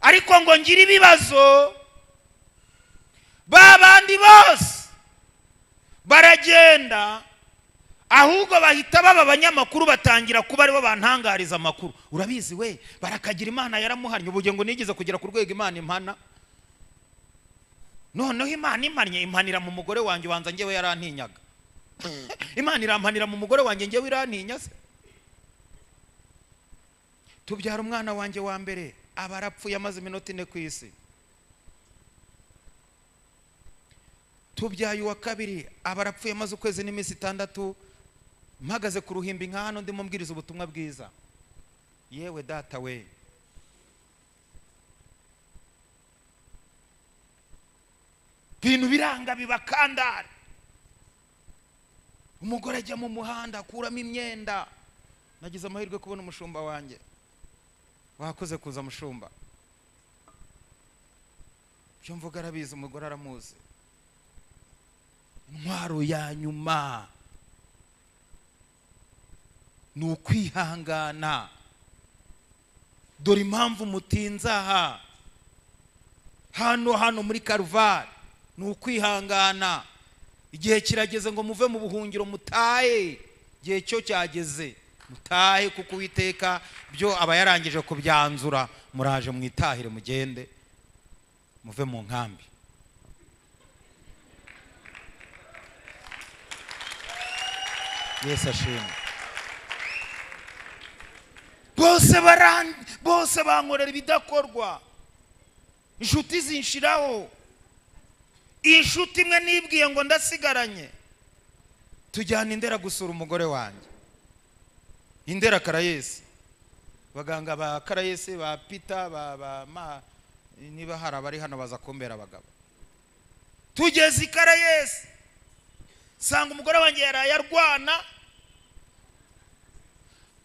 ariko ngo ngire ibibazo ba bandi bose baragenda ahubwo bahita baba abanyamakuru batangira kuba aribo bantangariza amakuru urabizi we barakagira imana yaramuhannye ubugingo ngo nigeze kugera ku rwego imana impana noneho imana imannye impanira mu mugore wanjye wanza njyewe yarantinyaga imana irampanira mu mugore wanjye ngewe irantinya se tubyara umwana wanjye wa mbere aba arapfuye amaze iminota ine ku isi tubyaye uwa kabiri aba arapfuye amaze ukwezi n'iminsi itandatu mpagaze ku ruhimbi nka hano ndimo mbwiriza ubutumwa bwiza yewe data we bintu biranga bibakandara umugore ajya mu muhanda akuramo imyenda nagize amahirwe kubona umushumba wanjye mwakoze kuza mushumba ibyo mvuga arabizi umugore aramuzi intwaro ya nyuma ni ukwihangana dore impamvu mutinze aha hano hano muri karuvari ni ukwihangana igihe kirageze ngo muve mu buhungiro mutaye igihe cyo cyageze mutahe kuko uwiteka byo aba yarangije kubyanzura muraje mwitahire mugende muve mu nkambi yesu ashimwe bose bankorera ibidakorwa inshuti zinshiraho inshuti imwe nibwiye ngo ndasigaranye tujyana indera gusura umugore wanjye indera karayesi baganga ba karayesi ba pita ba ma niba hari abari hano baza kumbera abagabo tugeze i karayesi sanga umugore wanjye yaraye arwana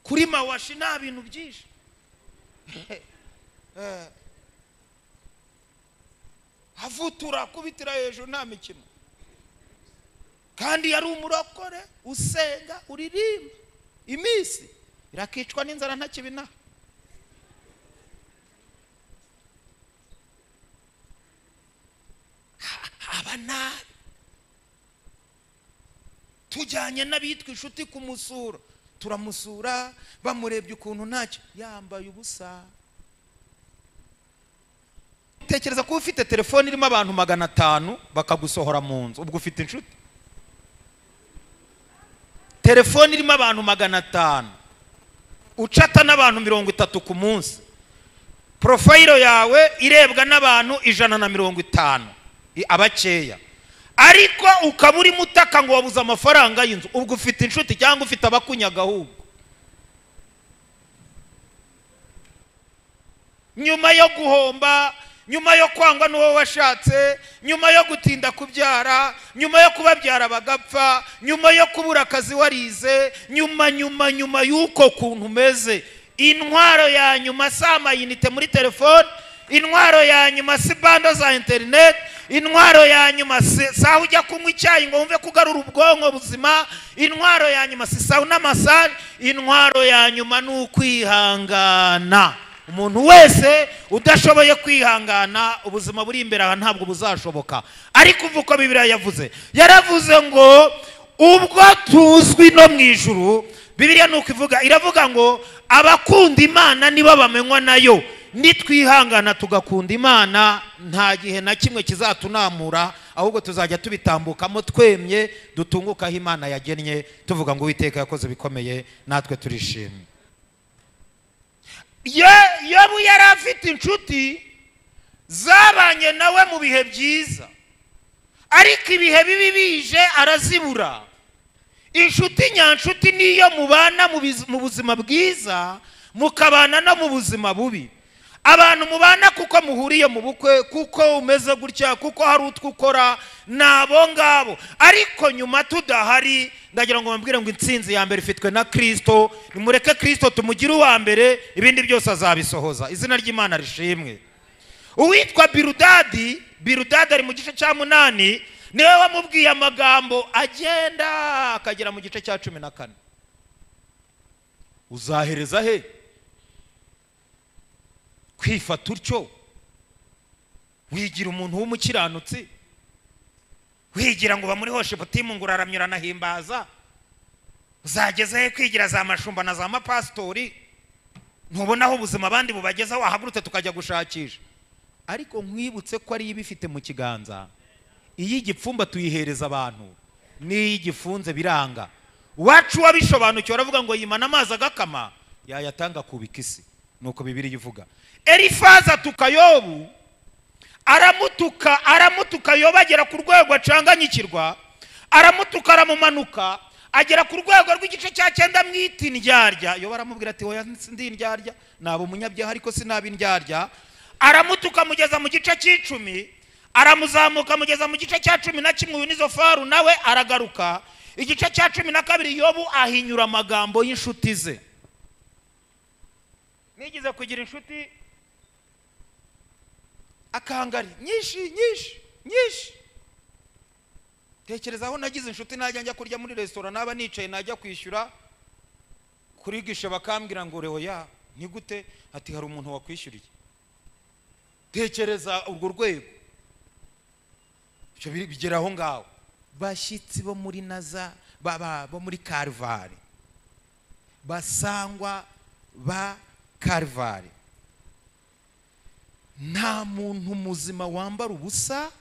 kuri mawashi nta bintu byinshi havutura eh. kubitira hejuru nta mikino kandi yari umurokore usenga uririmba iminsi birakicwa n'inzara ntakibinaha haba nabi tujyanye n'abitwa inshuti kumusura turamusura bamurebye ukuntu ntacyo yambaye ubusa tekereza ko ufite telefone irimo abantu magana atanu bakagusohora mu nzu ubwo ufite inshuti telefone irimo abantu magana atanu ucata n'abantu mirongo itatu ku munsi porofayiro yawe irebwa n'abantu ijana na mirongo itanu abakeya ariko ukaba uri mutaka ngo wabuze amafaranga y'inzu ubwo ufite inshuti cyangwa ufite abakunyaga nyuma yo guhomba nyuma yo kwangwa n'uwo washatse nyuma yo gutinda kubyara nyuma yo kubabyara bagapfa nyuma yo kubura akazi warize nyuma nyuma nyuma y'uko kuntu umeze intwaro ya nyuma si amayinite muri telefone intwaro ya nyuma si bando za interineti intwaro ya nyuma si saha ujya kunywa icyayi ngo wumve kugarura ubwonko buzima intwaro ya nyuma si saha n'amasare intwaro ya nyuma ni ukwihangana umuntu wese udashoboye kwihangana ubuzima buri imbere aha ntabwo buzashoboka ariko uva uko bibiriya yavuze yaravuze ngo ubwo tuzwi no mu ijuru bibiriya ni uko ivuga iravuga ngo abakunda imana nibo bamenywa nayo nitwihangana tugakunda imana nta gihe na kimwe kizatunamura ahubwo tuzajya tubitambukamo twemye dutungukaho imana yagennye tuvuga ngo uwiteka yakoze bikomeye natwe turishimye yobu yari afite inshuti zabanye nawe mu bihe byiza ariko ibihe bibi bije arazibura inshuti nyanshuti niyo mubana mu buzima bwiza mukabana no mu buzima bubi abantu mubana kuko muhuriye mu bukwe kuko umeze gutya kuko hari utwo ukora ni abo ngabo ariko nyuma tudahari ndagira ngo bambwire ngo insinzi ya mbere ifitwe na kirisito nimureke kirisito tumugire uwa mbere ibindi byose azabisohoza izina ry'imana rishimwe uwitwa birudadi birudadi ari mu gice cya munani niwe wamubwiye amagambo agenda akagera mu gice cya cumi na kane uzahereza he kwifata utyo wigira umuntu w'umukiranutsi wigira ngo bamuri hoshe butimu ngo uraramya uranahimbaza uzageza kwigira za mashumba na za mapasitori ntubona aho ubuzima abandi bubagezaho wahagurutse tukajya gushakisha ariko nkwibutse ko ari ibifite mu kiganza iy'igipfumba tuyihereza abantu n'iy'igifunze biranga uwacu wabisobanukiwe uravuga ngo yimana amazi agakama yayatanga kubika isi nuko bibiri ivuga erifaza atuka yobu aramutuka aramutuka yoba agera ku rwego acanganyikirwa aramutuka aramumanuka agera ku rwego rw'igice cya cyenda mwita ndyarya yoba aramubwira ati wowe ndi indyarya naba umunyabyaha ariko sinaba indyarya aramutuka mugeza mu gice cy'icumi aramuzamuka mugeza mu gice cya cumi na kimwe n'izo faru nawe aragaruka igice cya cumi na kabiri yobu ahinyura amagambo y'inshuti ze nigeze kugira inshuti akangari nyinshi nyinshi nyinshi tekereza aho nagize inshuti najya njya kurya muri resitora naba nicaye najya kwishyura kuri gishe bakambwira ngo reoya ni gute ati hari umuntu wakwishyuriye tekereza urwo rwego bigera aho ngaho bashyitsi bo muri naza bo muri karuvare basangwa ba karivare nta muntu muzima wambara ubusa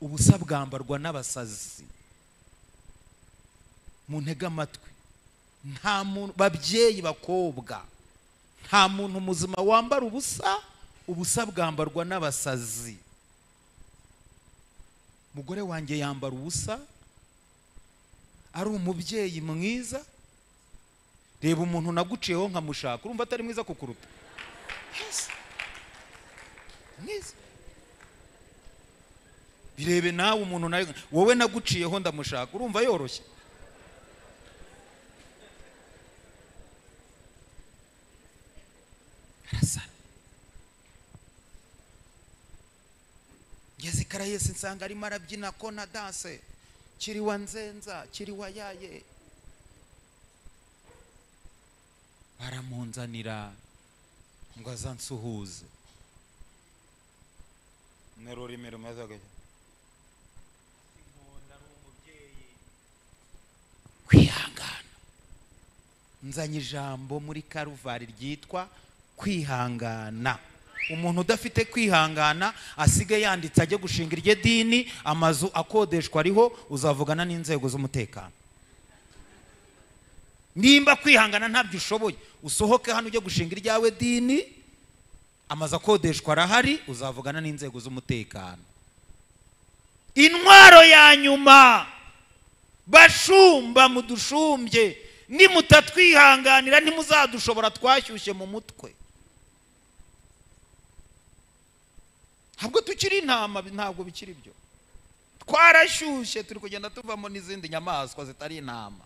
ubusa bwambarwa n'abasazi mu ntege amatwi nta muntu babyeyi bakobwa nta muntu muzima wambara ubusa ubusa bwambarwa n'abasazi umugore wanjye yambara ubusa ari umubyeyi mwiza reba umuntu naguciyeho nkamushaka urumva atari mwiza kukuruta mwiza birebe nawe umuntu nawe wowe naguciyeho ndamushaka urumva yoroshye arasana karayesi nsanga arimo arabyina ko na danse kiri nzenza kiri wa yaye aramunzanira ngo azansuhuze n'ururimi rumaze agahita kwihangana nzanye ijambo muri karuvari ryitwa kwihangana umuntu udafite kwihangana asigaye yanditse ajye gushinga iryo dini amazu akodeshwa ariho uzavugana n'inzego z'umutekano nimba kwihangana ntabyo ushoboye usohoke hano ujye gushinga iryawe dini amazu akodeshwa arahari uzavugana n'inzego z'umutekano intwaro ya nyuma bashumba mudushumbye nimutatwihanganira ntimuzadushobora twashyushye mu mutwe ntabwo tukiri intama ntabwo bikiri byo twarashyushye turi kugenda tuvamo n'izindi nyamaswa zitari intama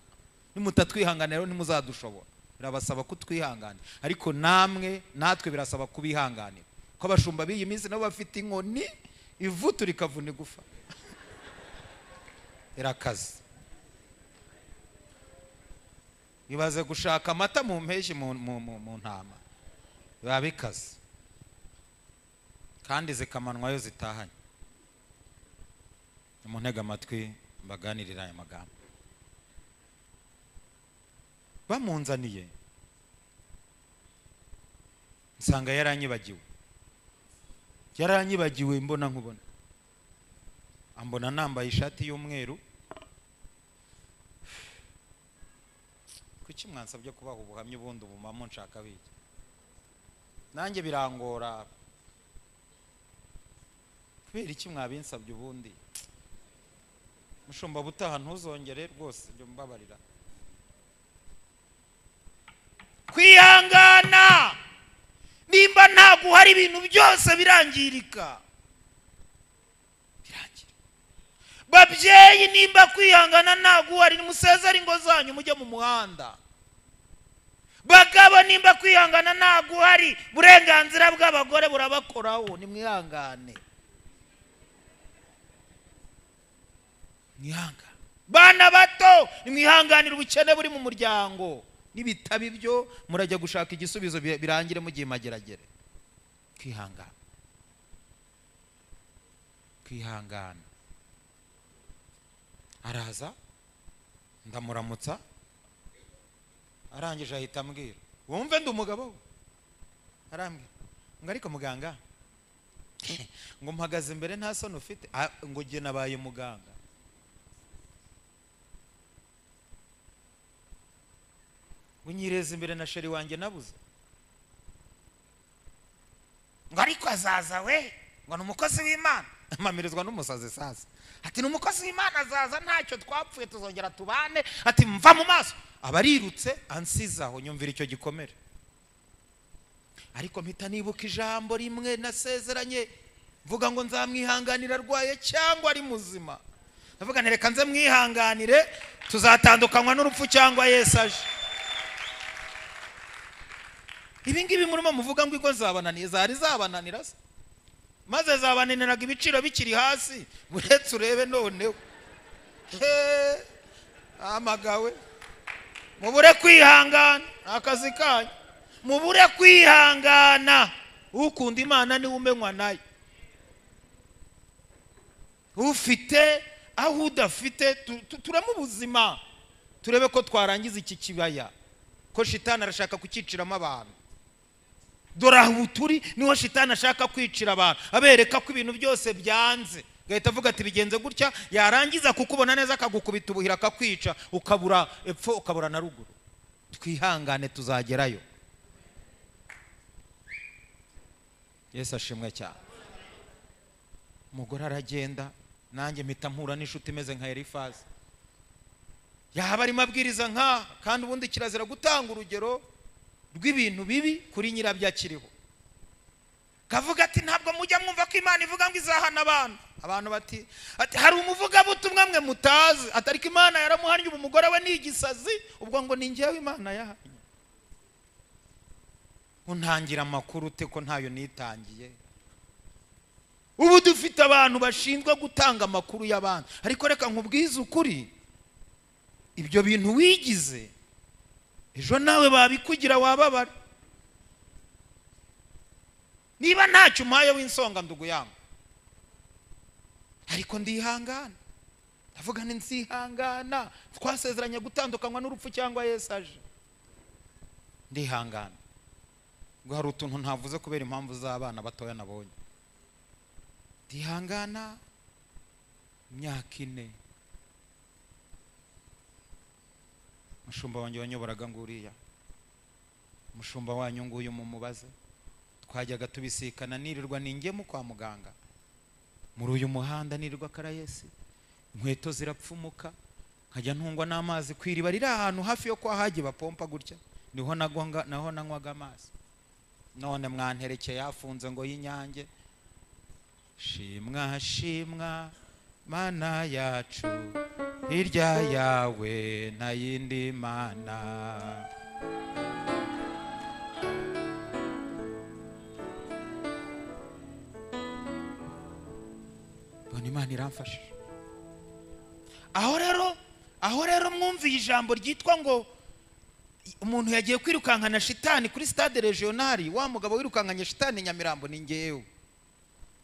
nimutatwihanganira ntimuzadushobora birabasaba kutwihanganira ariko namwe natwe birasaba kubihanganira ko abashumba b'iyi minsi nabo bafite inkoni ivutu rikavuna igufa irakaze ibaze gushaka amata mu mpeshyi mu ntama biba bikaze kandi zikamanwayo zitahanye nimutege amatwi mbaganirira aya magambo bamunzaniye nsanga yaranyibagiwe yaranyibagiwe mbona nkubona ambona nambaye ishati y'umweru kuki mwansabye kubaha ubuhamya ubundi ubumamo nshaka biki nanjye birangora kubera iki mwabinsabye ubundi mushumba butaha ntuzongere rwose njye mbabarira kwihangana nimba ntabwo uhari ibintu byose birangirika babyeyi nimba kwihangana ntabwo uhari nimusezere ingo zanyu mujye mu muhanda bagabo nimba kwihangana ntabwo uhari uburenganzira bw'abagore burabakoraho nimwihangane mwihangane bana bato nimwihanganire ubukene buri mu muryango nibitaba ibyo murajya gushaka igisubizo birangire mu gihe mageragere kwihangana kwihangana araza ndamuramutsa arangije ahita ambwira wumve ndi umugabo we arambwira ngo ariko muganga ngo mpagaze imbere nta soni ufite ngo njye nabaye muganga unyireza imbere na sheri wanjye nabuze ngo ariko azaza we ngo ni umukozi w'imana amamirizwa n'umusazi saza ati ni umukozi w'imana azaza ntacyo twapfuye tuzongera tubane ati mva mu maso aba arirutse ansizaho nyumvira icyo gikomere ariko mpita nibuka ijambo rimwe nasezeranye mvuga ngo nzamwihanganira arwaye cyangwa ari muzima ndavuga nti reka nze mwihanganire tuzatandukanywa n'urupfu cyangwa yesaje ibi ngibi murimo muvuga ngo ingo zabananiye zari zabananira se maze zabananiraga ibiciro bikiri hasi uretse urebe noneho hamagawe mubure kwihangana akazi kanyu mubure kwihangana ukunda imana niwe umenywa nayo ufite aho udafite turamo ubuzima turebe ko twarangiza iki kibaya ko shitani arashaka kucyiciramo abantu dore aho turi niho shitani ashaka kwicira abantu abereka ko ibintu byose byanze agahita avuga ati bigenze gutya yarangiza kukubona neza akagukubita ubuhira akakwica ukabura epfo ukabura na ruguru twihangane tuzagerayo yesu ashimwe cyane umugore aragenda nanjye mpita mpura n'inshuti imeze nka erifazi yaba arimo abwiriza nka kandi ubundi kirazira gutanga urugero rw'ibintu bibi kuri nyirabyo akiriho kavuga ati ntabwo mujya mwumva ko imana ivuga ngo izahana abantu abantu bati hari umuvugabutumwa mwe mutazi atari ko imana yaramuhannye ubu umugore we ni igisazi ubwo ngo ni ngewe imana yahannye untangira amakuru ute ko ntayo nitangiye ubu dufite abantu bashinzwe gutanga amakuru y’abantu ariko reka nkubwize ukuri ibyo bintu wigize ejo nawe babikugira wababara niba ntacyo umpaye w'insonga ndugu ariko ndihangana ndavuga ni nsihangana twasezeranye gutandukanywa n'urupfu cyangwa yesu aje ndihangana ngo hari utuntu ntavuze kubera impamvu z'abana batoya nabonye ndihangana imyaka ine umushumba wanjye wanyoboraga nguriya umushumba wanyu nguyu mumubaze twajyaga tubisikana nirirwa ningemo kwa muganga muri uyu muhanda nirirwa karayesi inkweto zirapfumuka nkajya ntungwa n'amazi ku iriba riri ahantu hafi yo kwa hagi bapompa gutya niho naho nanywaga amazi none mwanterekeye yafunze ngo y'inyange shimwa shimwa mana yacu hirya yawe nta yindi mana mbona imana iramfashije aho rero aho rero mwumviye ijambo ryitwa ngo umuntu yagiye kwirukankana shitani kuri stade regionali wa mugabo wirukankanye shitani nyamirambo ni ngewe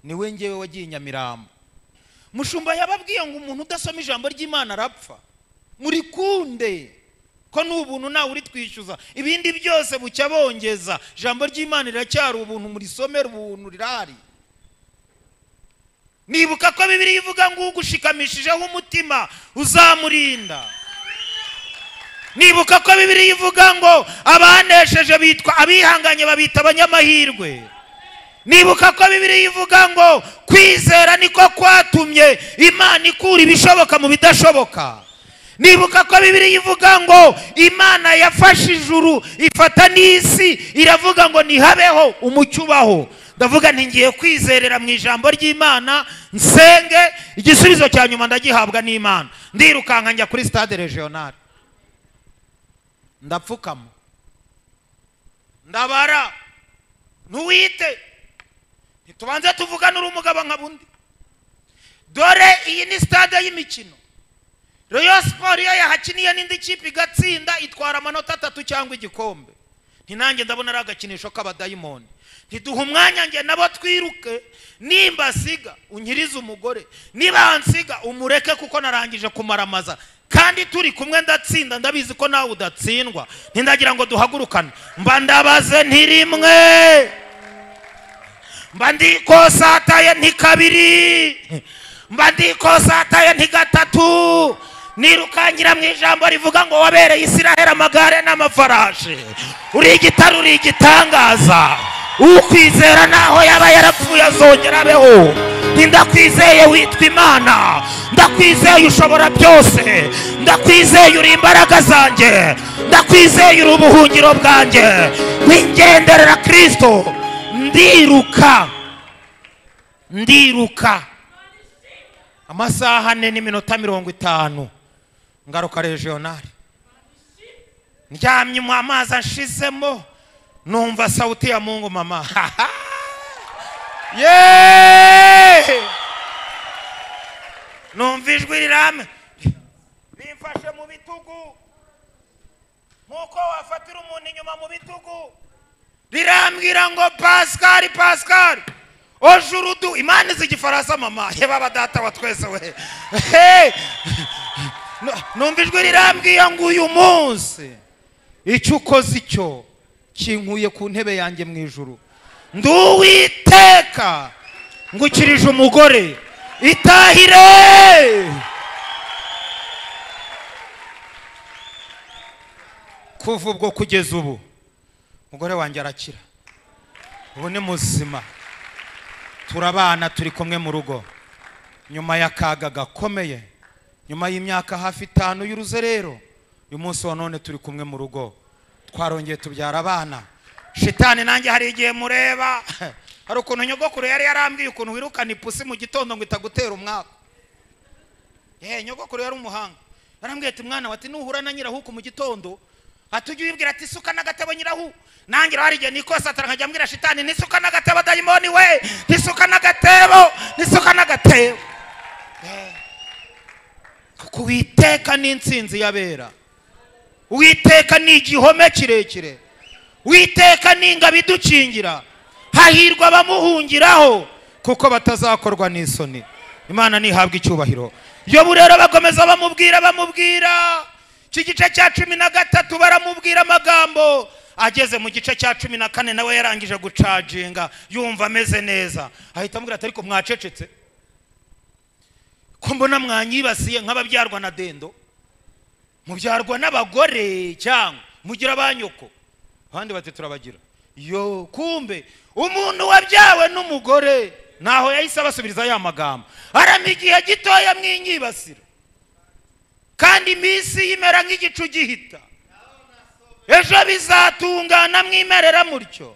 we ngewe wagiye nyamirambo mushumba yababwiye ngo umuntu udasoma ijambo ry'imana arapfa kunde ko ni ubuntu nawe twishyuza ibindi byose bucya bongeza ijambo ry'imana riracyari ubuntu murisomera ubuntu rirari nibuka ko bibiri ivuga ngo ugushikamishije umutima uzamurinda nibuka ko bibiri ivuga ngo abanesheje bitwa abihanganye babita abanyamahirwe nibuka ko bibiri ivuga ngo kwizera niko kwatumye imana ikura ibishoboka mu bidashoboka nibuka ko bibiri ivuga ngo imana yafashe ijuru ifata n'isi iravuga ngo nihabeho umucyubaho ubaho ndavuga ntingiye kwizerera mu ijambo ry'imana nsenge igisubizo cya nyuma ndagihabwa n'imana ndirukanka njya kuri stade regionale ndapfukama ndabara ntuwite tubanze tuvugane uri umugabo nka dore iyi ni sitade y'imikino royo siporo iyo yahakiniye n'indi kipe igatsinda itwara amanota atatu cyangwa igikombe ntinange ndabona ari agakinisho k'abadayimoni ntiduhe umwanya nge nabo twiruke nimba asiga unyirize umugore niba ansiga umureke kuko narangije kumaramaza kandi turi kumwe ndatsinda ndabizi ko nawe udatsindwa ntindagira ngo duhagurukane mba ndabaze ntirimwe mba ndi ikosa ataye nti kabiri mba ndi ikosa ataye nti gatatu nirukangira mu ijambo rivuga ngo wabereye isiraheli amagare n'amafarashi uri igitaro uri igitangaza ukwizera naho yaba yarapfuye azongera abeho ndakwizeye witwa imana ndakwizeye ushobora byose ndakwizeye uri imbaraga zanjye ndakwizeye uri ubuhungiro bwanjye wingenderera kirisito ndiruka ndiruka amasaha ane n'iminota mirongo itanu ngaruka regionali ndyamye mu amazi ashizemo numva sauti ya mungu mama yeee numva ijwi rirame bimfashe mu bitugu nk'uko wafatira umuntu inyuma mu bitugu birambwira ngo pasikari pasikari ojurudu imana izi igifaransa mama yaba data wa twese we numva ijwi rirambwiye ngo uyu munsi icyo ukoze icyo kinkuye ku ntebe yanjye mu ijoro nduwiteka ngukirije umugore itahire kuva ubwo kugeza ubu umugore wanjye arakira ubu ni muzima turabana turi kumwe mu rugo nyuma y'akaga gakomeye nyuma y'imyaka hafi itanu y'uruzerero uyu munsi wa none turi kumwe mu rugo twarongeye tubyara abana shitani nanjye hari igihe mureba hari ukuntu nyogokuru yari yarambwiye ukuntu wirukana ipusi mu gitondo ngo itagutera umwaka eh, nyogokuru yari umuhanga yarambwiye ati mwana wati nuhura na nyirahuku mu gitondo atujye uyibwira ati isuka n'agatabo nyirahu nangira hari igihe nikosatara nkajya mbwira shitani nisuka n'agatebo dayimoni we nisuka n'agatebo nisuka n'agatebo kuko uwiteka n'insinzi yabera uwiteka ni igihome kirekire witeka n'ingabo idukingira hahirwa abamuhungiraho kuko batazakorwa n'isoni imana ntihabwe icyubahiro iyo rero bakomeza bamubwira bamubwira gice cya cumi na gatatu baramubwira amagambo ageze mu gice cya cumi na kane nawe yarangije gucaginga yumva ameze neza ahita amubwira ati ariko mwacecetse ko mbona mwanyibasiye nk'ababyarwa na dendo mubyarwa n'abagore cyangwa mugira ba nyoko abandi bati turabagira yo kumbe umuntu wabyawe n'umugore ntaho yahise abasubiriza ya magambo arama igihe gitoya mwinyibasira kandi iminsi y'imera nk'igicu gihita ejo bizatungana mwimerera mutyo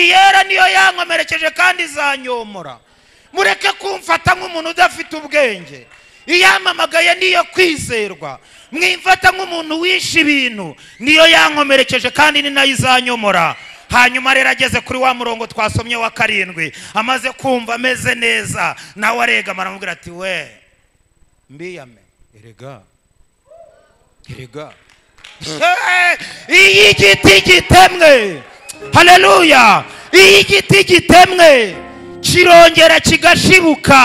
iyera niyo yankomerekeje kandi izanyomora mureke kumfata nk'umuntu udafite ubwenge iyamamagaye niyo kwizerwa mwimfata nk'umuntu wishe ibintu niyo yankomerekeje kandi ni nayo izanyomora hanyuma rero ageze kuri wa murongo twasomye wa karindwi amaze kumva ameze neza nawe aregamara amubwira ati we mbiyame erega erega iyo igiti gitemwe hareruya iyo igiti gitemwe kirongera kigashibuka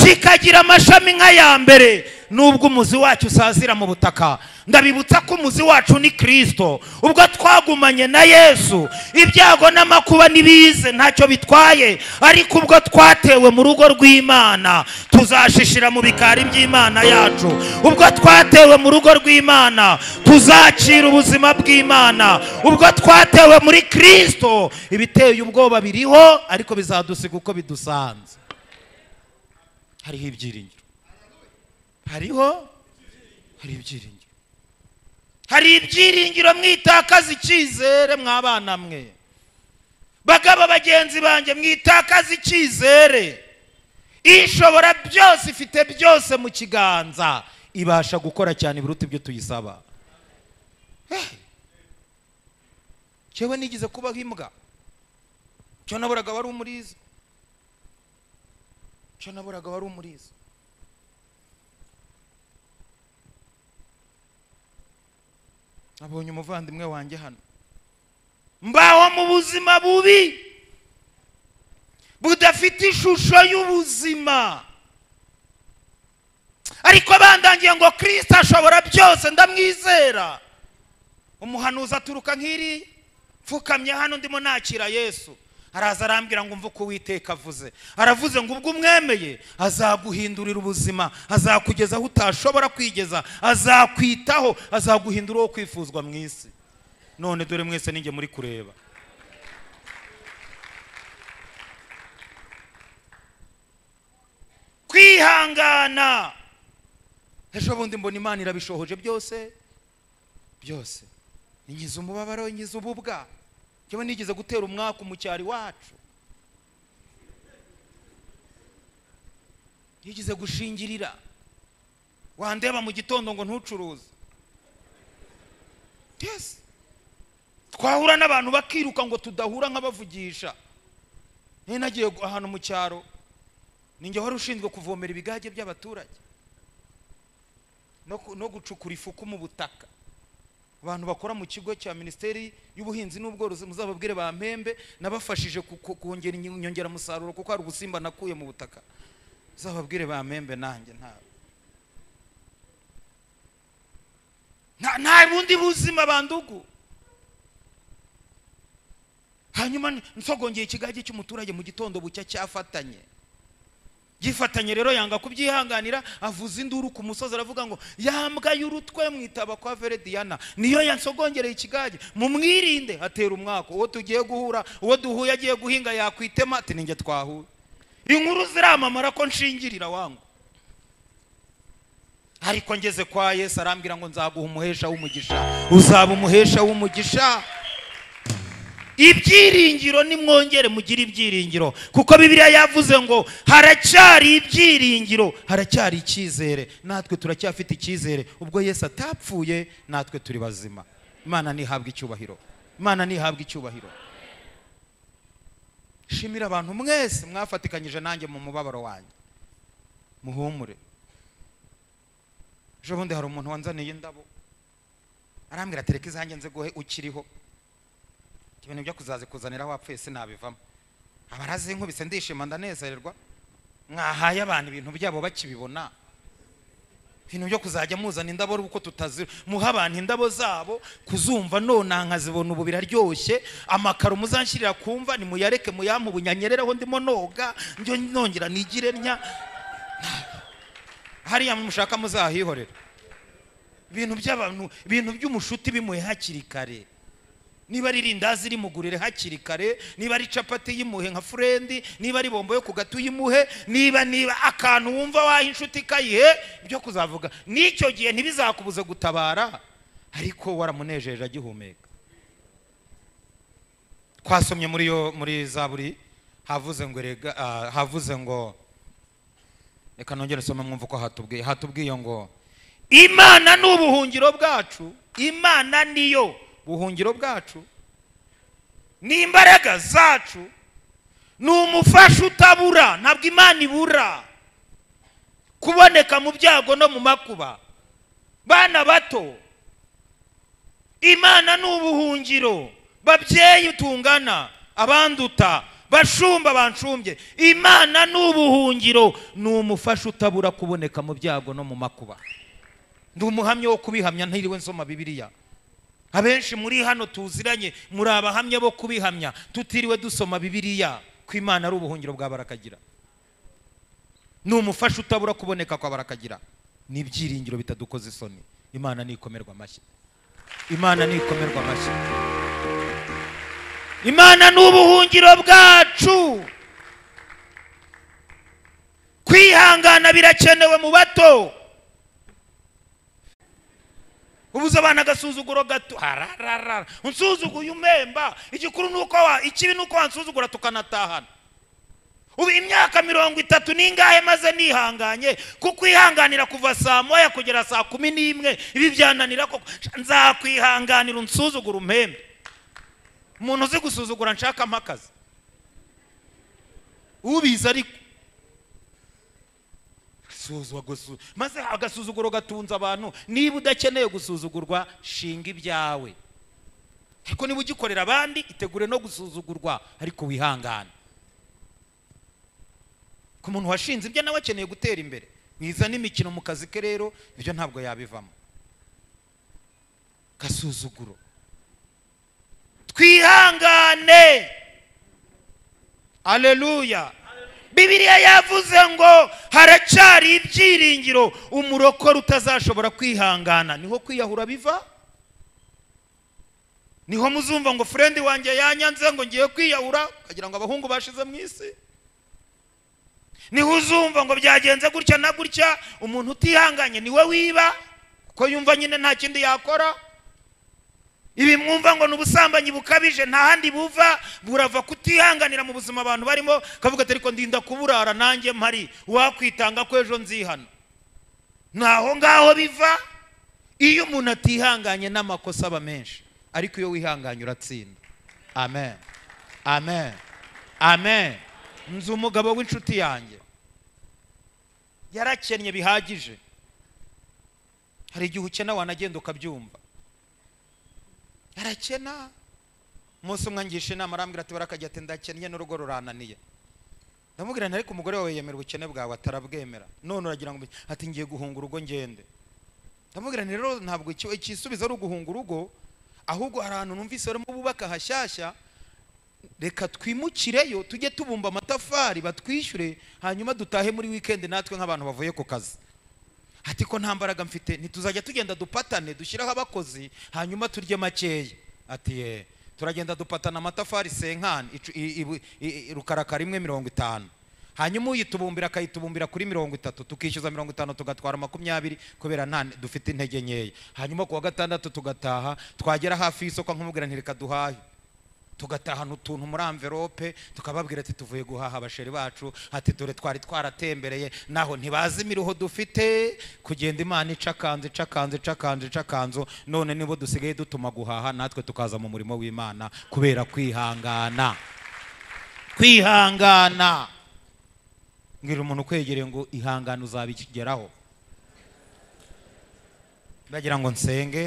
kikagira amashami nk'aya mbere n'ubwo umuzi wacu usazira mu butaka ndabibutsa ko umuzi wacu ni kirisito ubwo twagumanye na yesu ibyago n'amakuba ntibize ntacyo bitwaye ariko ubwo twatewe mu rugo rw'imana tuzashishira mu bikari by'imana yacu ubwo twatewe mu rugo rw'imana tuzacira ubuzima bw'imana ubwo twatewe muri kirisito ibiteye ubwoba biriho ariko bizadusiga uko bidusanze hariho ibyiringiro hariho hari ibyiringiro hari ibyiringiro mwitakaza icyizere mw'abana mwe bagabo bagenzi banjye mwitakaza icyizere ishobora byose ifite byose mu kiganza ibasha gukora cyane biruta ibyo tuyisaba yewe nigize kubaho imbwa cyo naburaga wari umurizo cyo naburaga wari umurizo abonye umuvandimwe wanjye hano mbaho mu buzima bubi budafite ishusho y'ubuzima ariko bandangiye ngo kirisita ashobora byose ndamwizera umuhanuzi aturuka nk'iri mfukamye hano ndimo nakira yesu araza arambwira ngo mve uko witeka avuze aravuze ngo ubwo umwemeye azaguhindurira ubuzima azakugeza aho utashobora kwigeza azakwitaho azaguhindura uwo kwifuzwa mu isi none dore mwese ninjye muri kureba kwihangana ejo bundi mbona imana irabishohoje byose byose nyiza umubabaro nyiza ububwa njyewe nigeze gutera umwaka mu cyaro iwacu nigeze gushingirira wandeba mu gitondo ngo ntucuruze twahura n'abantu bakiruka ngo tudahura nk'abavugisha niyo nagiye ahantu mu cyaro ninjye wari ushinzwe kuvomera ibigage by'abaturage no gucukura ifuku mu butaka abantu bakora mu kigo cya minisiteri y'ubuhinzi n'ubworozi muzababwire ba mpembe nabafashije kongera inyongeramusaruro kuko hari ubusimba nakuye mu butaka muzababwire ba mpembe nanjye nta bundi buzima bandugu hanyuma nsogongeye ikigage cy'umuturage mu gitondo bucya cyafatanye gifatanye rero yanga kubyihanganira avuze induru ku musozi aravuga ngo yambwa y'urutwe mwitaba kwa verediyana niyo yansogongereye ikigage mumwirinde hatera umwaka uwo tugiye guhura uwo duhuye agiye guhinga yakwitema ati ninjye twahuye inkuru ziramamara ko nshingirira wangu ariko ngeze kwa yesu arambwira ngo nzaguha umuhesha w'umugisha uzaba umuhesha w'umugisha ibyiringiro nimwongere mugire ibyiringiro kuko bibiliya yavuze ngo haracyari ibyiringiro haracyari icyizere natwe turacyafite icyizere ubwo Yesu atapfuye natwe turi bazima imana ntihabwe icyubahiro imana ntihabwe icyubahiro shimira abantu mwese mwafatikanyije nanjye mu mubabaro wanjye muhumure ejo bundi hari umuntu wanzaniye indabo arambwira tereka izanjye nze guhe ukiriho ibintu byo kuzazikuzanira wapfuye sinabivamo abarazi nkubise ndishima ndanezererwa mwahaye abantu ibintu byabo bakibibona ibintu byo kuzajya muzana indabo uko tutazi muha abantu indabo zabo kuzumva none nkazibona ubu biraryoshye amakaro muzanshyirira kumva nimuyareke muyampe ubunyanyereraho ndimo noga njye nongera nigire ntya hariya mushaka muzahihorera ibintu by'abantu ibintu by'umushuti bimuhe hakiri kare niba ari irindazi rimugurire hakiri kare niba ari capati yimuhe nka furendi niba ari bombo yo ku gato uyimuhe niba niba akantu wumva waha inshuti ikayihe byo kuzavuga n'icyo gihe ntibizakubuze gutabara ariko waramunejeje agihumeka twasomye muri yo muri za buri havuze ngo rega ah, havuze ngo reka nongere usome mwumva ko hatubwiye hatubwiye ngo imana ni ubuhungiro bwacu imana niyo buhungiro bwacu ni imbaraga zacu ni umufasha utabura ntabwo imana ibura kuboneka mu byago no mu makuba bana bato imana ni ubuhungiro babyeyi tungana abanduta bashumba banshumbye imana ni ubuhungiro ni umufasha utabura kuboneka mu byago no mu makuba ni umuhamya wo kubihamya ntiriwe nsoma bibiriya abenshi muri hano tuziranye muri abahamya bo kubihamya tutiriwe dusoma Bibiliya ko imana ari ubuhungiro bwa barakagira ni umufasha utabura kuboneka kwa barakagira ni ibyiringiro bitadukoze isoni imana nikomerwa amashyi imana nikomerwa amashyi imana ni ubuhungiro bwacu kwihangana birakenewe mu bato ubuze abana agasuzuguro gato harararara unsuzuguye umemba igikuru ni uko ikibi ni uko wansuzugura tukanatahana ubu imyaka mirongo itatu n'ingahe maze nihanganye kuko ihanganira kuva saa moya kugera saa kumi n'imwe ibi byananira koko nzakwihanganira unsuzugura umembe umuntu uzi gusuzugura nshaka mpakazi ubizi ariko gusuzwa maze agasuzuguro gatunze abantu niba udakeneye gusuzugurwa shinga ibyawe ariko niba ugikorera abandi itegure no gusuzugurwa ariko wihangane ku muntu washinze ibyo nawe akeneye gutera imbere mwiza n'imikino mu kazi ke rero ibyo ntabwo yabivamo gasuzuguro twihangane aleluya bibiliya yavuze ngo haracyari ibyiringiro umurokore utazashobora kwihangana niho kwiyahura biva niho muzumva ngo furendi wanjye yanyanze ngo ngiye kwiyahura ukagira ngo abahungu bashize mu isi niho uzumva ngo byagenze gutya na gutya umuntu utihanganye niwe wiba kuko yumva nyine nta kindi yakora ibi mwumva ngo ni ubusambanyi bukabije nta handi buva burava kutihanganira mu buzima abantu barimo kavuga ati ariko ndinda kuburara nanjye mpari wakwitanga ko ejo nzihana naho ngaho biva iyo umuntu atihanganye n'amakosa aba menshi ariko iyo wihanganye uratsinda amen amen amen nzi umugabo w'inshuti yanjye yarakennye bihagije hari igihe ukena wanagenda ukabyumva arakena umunsi umwe angisha inama arambwira ati barakajya ati ndakennye n'urugo rurananiye ndamubwira ariko umugore wawe yemera ubukene bwawe atarabwemera none uragira ngo ati ngiye guhunga urugo ngende ndamubwira rero ntabwo ikisubizo ari uguhunga urugo ahubwo hari ahantu numvise barimo bubaka hashyashya reka twimukireyo tujye tubumba amatafari batwishyure hanyuma dutahe muri wikendi natwe nk'abantu bavuye ku kazi ati ko nta mbaraga mfite ntituzajya tugenda dupatane dushyiraho abakozi hanyuma turye makeya ati ye turagenda dupatana amatafari senkani rukarakara imwe mirongo itanu hanyuma uyitubumbira akayitubumbira kuri mirongo itatu tukishyuza mirongo itanu tugatwara makumyabiri kubera nta dufite intege nkeya hanyuma ku wa gatandatu tugataha twagera hafi y'isoko nkumubwira ntireka duhahe tugatahana utuntu muri amverope tukababwira ati tuvuye guhaha abasheri bacu ati dore twari twaratembereye naho ntibazi imiruho dufite kugenda imana ica akanzu ica akanzu ica akanzu ica akanzu none nibo dusigaye dutuma guhaha natwe tukaza mu murimo w'imana kubera kwihangana kwihangana mbwira umuntu ukwegereye ngo ihangane uzabikigeraho ndagira ngo nsenge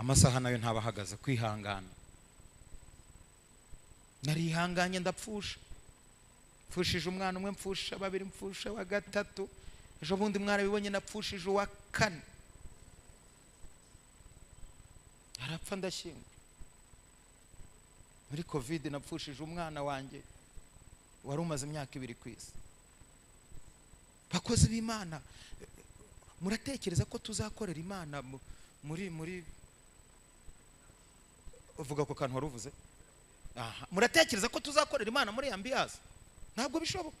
amasaha nayo ntaba ahagaze kwihangana narihanganye ndapfusha mfushije umwana umwe mfusha babiri mfusha wa gatatu ejo bundi mwana bibonye napfushije uwa kane arapfa ndashyingwa muri kovide napfushije umwana wanjye wari umaze imyaka ibiri ku isi bakozi b'imana muratekereza ko tuzakorera imana muri muri uvuga ku kantu wari uvuze muratekereza ko tuzakorera imana muri ambiyasi ntabwo bishoboka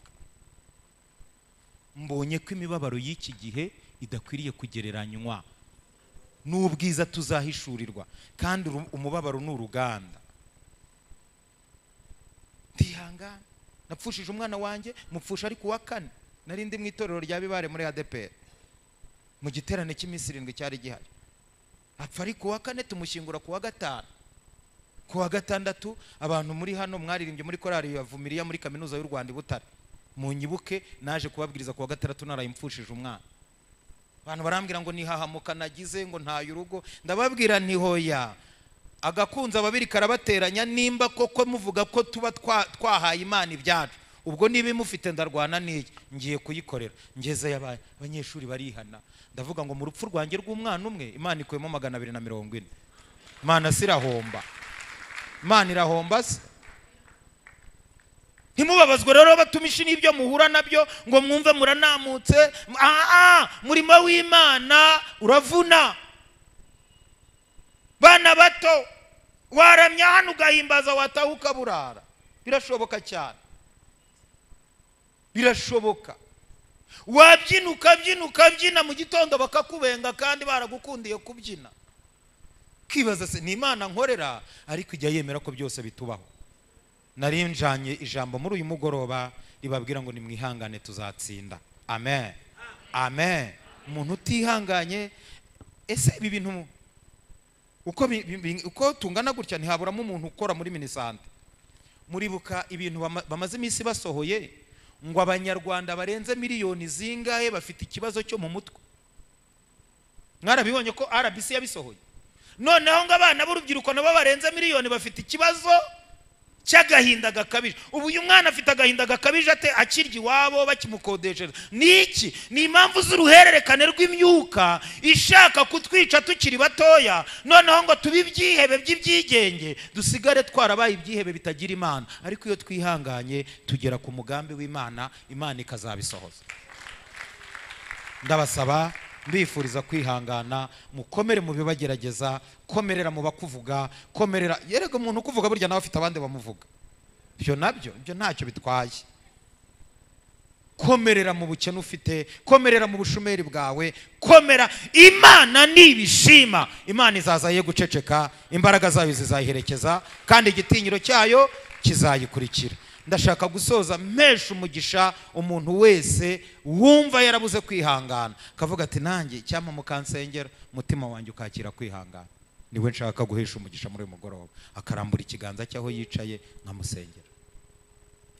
mbonye ko imibabaro y'iki gihe idakwiriye kugereranywa n'ubwiza tuzahishurirwa kandi umubabaro ni uruganda ndihangana napfushije umwana wanjye mupfusha ari kuwa kane narindi mu itorero rya bibare muri adeperi mu giterane cy'iminsi irindwi cyari gihari apfa ari kuwa kane tumushyingura kuwa gatanu ku wa gatandatu abantu muri hano mwaririmbye muri korari ya muri kaminuza y'u rwanda i butare munyibuke naje kubabwiriza ku wa gatandatu narayimfushije umwana abantu barambwira ngo nihahamuka nagize ngo ntaye urugo ndababwira ntihoya agakunze ababiri karabateranya nimba koko muvuga ko tuba twahaye imana ibyacu ubwo niba imufite ndarwana n'iyi ngiye kuyikorera ngezeyo abanyeshuri barihana ndavuga ngo mu rupfu rwanjye rw'umwana umwe imana ikuyemo magana abiri na mirongo ine imana sirahomba imana irahomba se ntimubabazwe rero batumishi n'ibyo muhura nabyo ngo mwumve muranamutse aha murimo w'imana uravuna bana bato waramya hano ugahimbaza wataha ukaburara birashoboka cyane birashoboka wabyina ukabyina ukabyina mu gitondo bakakubenga kandi baragukundiye kubyina ukibaza se ni imana nkorera ariko ijya yemera ko byose bitubaho narinjanye ijambo muri uyu mugoroba ribabwira ngo nimwihangane tuzatsinda amen amen umuntu utihanganye ese ibi bintu uko tungana gutya ntihaburamo umuntu ukora muri minisante muribuka ibintu bamaze iminsi basohoye ngo abanyarwanda barenze miliyoni zingahe bafite ikibazo cyo mu mutwe mwarabibonye ko rbc yabisohoye noneho ngo abana b'urubyiruko nabo barenze miliyoni bafite ikibazo cy'agahinda gakabije ubu uyu mwana afite agahinda gakabije ate akirya iwabo bakimukodeshereza ni iki ni impamvu z'uruhererekane rw'imyuka ishaka kutwica tukiri batoya noneho ngo tube ibyihebe by'ibyigenge dusigare twarabaye ibyihebe bitagira imana ariko iyo twihanganye tugera ku mugambi w'imana imana ikazabisohoza ndabasaba mbifuriza kwihangana mukomere mu bibagerageza komerera mu bakuvuga komerera yereka umuntu ukuvuga burya nawe afite abandi bamuvuga ibyo nabyo ibyo ntacyo bitwaye komerera mu bukene ufite komerera mu bushomeri bwawe komera imana nibishima imana izazaye guceceka imbaraga zayo zizayiherekeza kandi igitinyiro cyayo kizayikurikira ndashaka gusoza mpesha umugisha umuntu wese wumva yarabuze kwihangana akavuga ati nanjye icyampa mukansengera umutima wanjye ukakira kwihangana niwe nshaka guhesha umugisha muri uyu mugoroba akarambura ikiganza cy'aho yicaye nkamusengera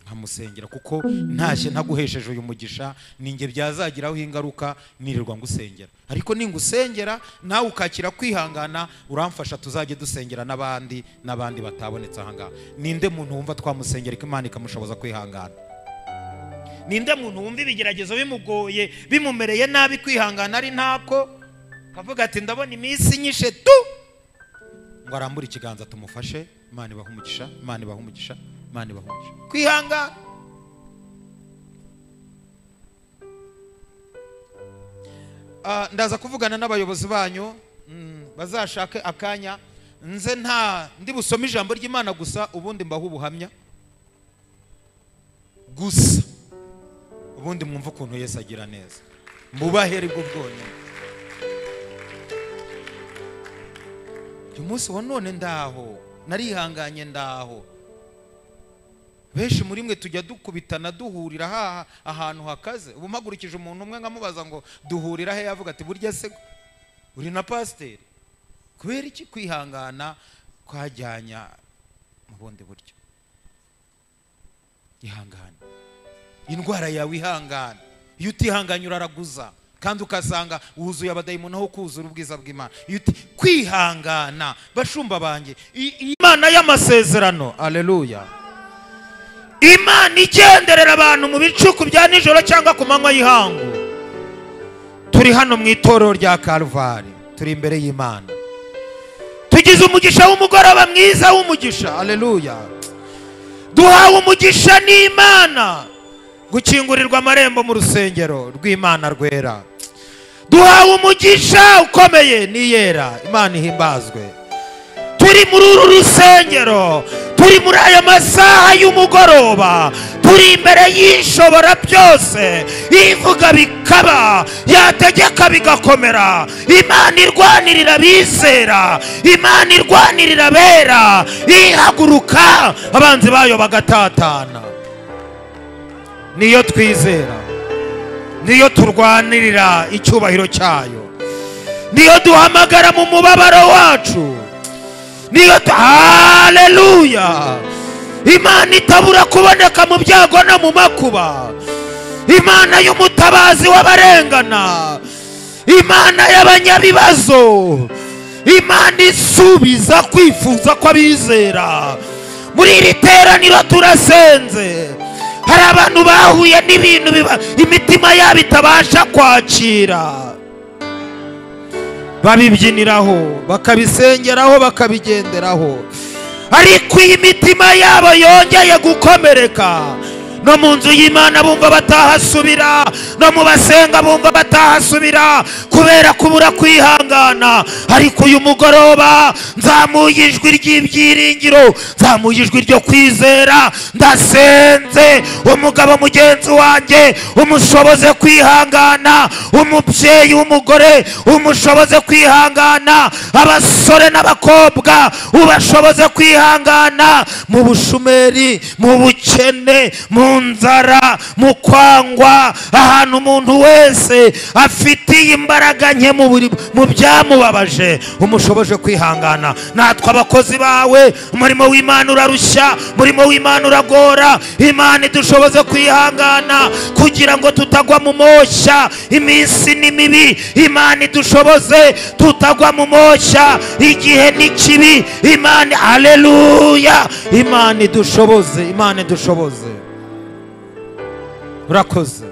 nkamusengera kuko ntashye ntaguhesheje uyu mugisha ninjye byazagiraho ingaruka nirirwa ngusengera ariko ningusengera nawe ukakira kwihangana uramfasha tuzajye dusengera n'abandi n'abandi batabonetse ahangaha ninde muntu wumva twamusengera ko imana ikamushoboza kwihangana ninde muntu wumva ibigeragezo bimugoye bimumereye nabi kwihangana ari ntabwo akavuga ati ndabona iminsi nyishe tu ngo arambure ikiganza tumufashe imana ibaha umugisha imana ibaha umugisha imana ibahuje kwihangana ah, ndaza kuvugana n'abayobozi banyu mm, bazashake akanya nze nta ndi busome ijambo ry'imana gusa ubundi mbaho ubuhamya gusa ubundi mwumva ukuntu Yesu agira neza mubahere bwo bwonyine uyu munsi wa none ndaho narihanganye ndaho benshi muri mwe tujya dukubitana duhurira aha ahantu hakaze ubu mpagurukije umuntu umwe nkamubaza ngo duhurira he yavuga ati burya se uri na pasiteri kubera iki kwihangana kwajyanya mu bundi buryo ihangane indwara yawe ihangane iyo utihanganye uraraguza kandi ukasanga wuzuye abadayimoni aho kuzura ubwiza bw'imana kwihangana bashumba banjye imana y'amasezerano aleluya imana igenderera abantu mu bicuku bya nijoro cyangwa ku manywa y'ihangu turi hano mu itorero rya karuvali turi imbere y'imana tugize umugisha w'umugoroba mwiza w'umugisha aleluya duhawe umugisha n'imana gukingurirwa amarembo mu rusengero rw'imana rwera duhawe umugisha ukomeye n'iyera imana ihimbazwe turi muri uru rusengero turi muri aya masaha y'umugoroba turi imbere y'ishobora byose ivuga bikaba yategeka bigakomera imana irwanirira abizera imana irwanirira abera ihaguruka abanzi bayo bagatatana niyo twizera niyo turwanirira icyubahiro cyayo niyo duhamagara mu mubabaro wacu niyo haleluya imana itabura kuboneka mu byago no mu makuba imana y'umutabazi w'abarengana imana y'abanyabibazo imana isubiza kwifuza kw'abizera muri iri teraniro turasenze hari abantu bahuye n'ibintu imitima yabo itabasha kwakira babibyiniraho bakabisengeraho bakabigenderaho ariko iyo imitima yabo yongeye gukomereka no mu nzu y'imana bumva batahasubira bamubasenga bumva batahasubira kubera kubura kwihangana ariko uyu mugoroba nzamuye ijwi ry'ibyiringiro nzamuye ijwi ryo kwizera ndasenze umugabo mugenzi wanjye umushoboze kwihangana umubyeyi w'umugore umushoboze kwihangana abasore n'abakobwa ubashoboze kwihangana mu bushumeri mu bukene mu nzara mu kwangwa ahantu Imana umuntu wese afitiye imbaraga nke mu byamubabaje umushoboje kwihangana natwe abakozi bawe umurimo w'Imana urarushya umurimo w'Imana uragora Imana idushoboze kwihangana kugira ngo tutagwa mu moshya iminsi ni mibi Imana idushoboze tutagwa mu moshya igihe ni kibi Imana aleluya Imana idushoboze Imana idushoboze urakoze